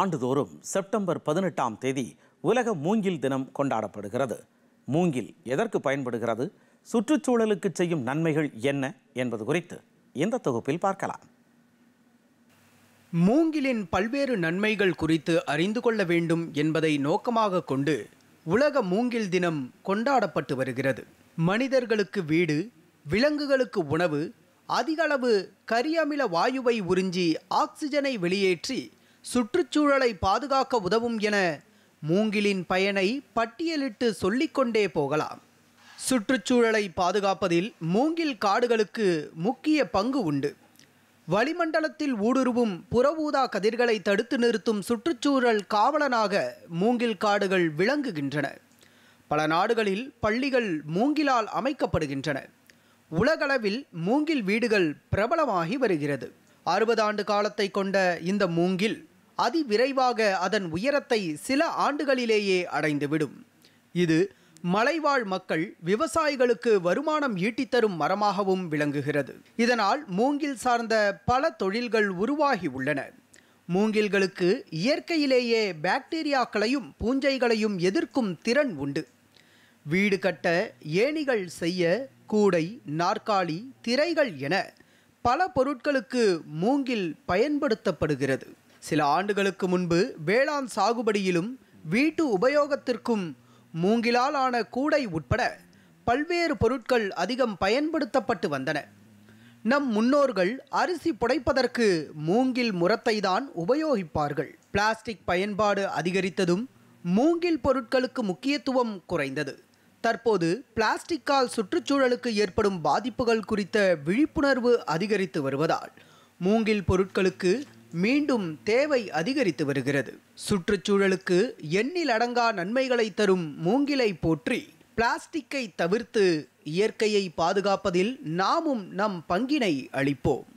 ஆண்டுதோறும் செப்டம்பர் பதினெட்டாம் தேதி உலக மூங்கில் தினம் கொண்டாடப்படுகிறது மூங்கில் எதற்கு பயன்படுகிறது சுற்றுச்சூழலுக்கு செய்யும் நன்மைகள் என்ன என்பது குறித்து இந்த தொகுப்பில் பார்க்கலாம் மூங்கிலின் பல்வேறு நன்மைகள் குறித்து அறிந்து கொள்ள வேண்டும் என்பதை நோக்கமாக கொண்டு உலக மூங்கில் தினம் கொண்டாடப்பட்டு வருகிறது மனிதர்களுக்கு வீடு விலங்குகளுக்கு உணவு அதிகளவு கரியமில வாயுவை உறிஞ்சி ஆக்சிஜனை வெளியேற்றி சுற்றுச்சூழலை பாதுகாக்க உதவும் என மூங்கிலின் பயனை பட்டியலிட்டு சொல்லிக்கொண்டே போகலாம் சுற்றுச்சூழலை பாதுகாப்பதில் மூங்கில் காடுகளுக்கு முக்கிய பங்கு உண்டு வளிமண்டலத்தில் ஊடுருவும் புறவூதா கதிர்களை தடுத்து நிறுத்தும் சுற்றுச்சூழல் காவலனாக மூங்கில் காடுகள் விளங்குகின்றன பல நாடுகளில் பள்ளிகள் மூங்கிலால் அமைக்கப்படுகின்றன உலகளவில் மூங்கில் வீடுகள் பிரபலமாகி வருகிறது அறுபது ஆண்டு காலத்தை கொண்ட இந்த மூங்கில் அதிவிரைவாக அதன் உயரத்தை சில ஆண்டுகளிலேயே அடைந்துவிடும் இது மலைவாழ் மக்கள் விவசாயிகளுக்கு வருமானம் ஈட்டித்தரும் மரமாகவும் விளங்குகிறது இதனால் மூங்கில் சார்ந்த பல தொழில்கள் உருவாகி உள்ளன மூங்கில்களுக்கு இயற்கையிலேயே பாக்டீரியாக்களையும் பூஞ்சைகளையும் எதிர்க்கும் திறன் உண்டு வீடு கட்ட ஏணிகள் செய்ய கூடை நாற்காலி திரைகள் என பல பொருட்களுக்கு மூங்கில் பயன்படுத்தப்படுகிறது சில ஆண்டுகளுக்கு முன்பு வேளாண் சாகுபடியிலும் வீட்டு உபயோகத்திற்கும் மூங்கிலால் ஆன கூடை உட்பட பல்வேறு பொருட்கள் அதிகம் பயன்படுத்தப்பட்டு வந்தன நம் முன்னோர்கள் அரிசி புடைப்பதற்கு மூங்கில் முரத்தை தான் உபயோகிப்பார்கள் பிளாஸ்டிக் பயன்பாடு அதிகரித்ததும் மூங்கில் பொருட்களுக்கு முக்கியத்துவம் குறைந்தது தற்போது பிளாஸ்டிக்கால் சுற்றுச்சூழலுக்கு ஏற்படும் பாதிப்புகள் குறித்த விழிப்புணர்வு அதிகரித்து வருவதால் மூங்கில் பொருட்களுக்கு மீண்டும் தேவை அதிகரித்து வருகிறது சுற்றுச்சூழலுக்கு எண்ணில் அடங்கா நன்மைகளை தரும் மூங்கிலை போற்றி பிளாஸ்டிக்கை தவிர்த்து இயற்கையை பாதுகாப்பதில் நாமும் நம் பங்கினை அளிப்போம்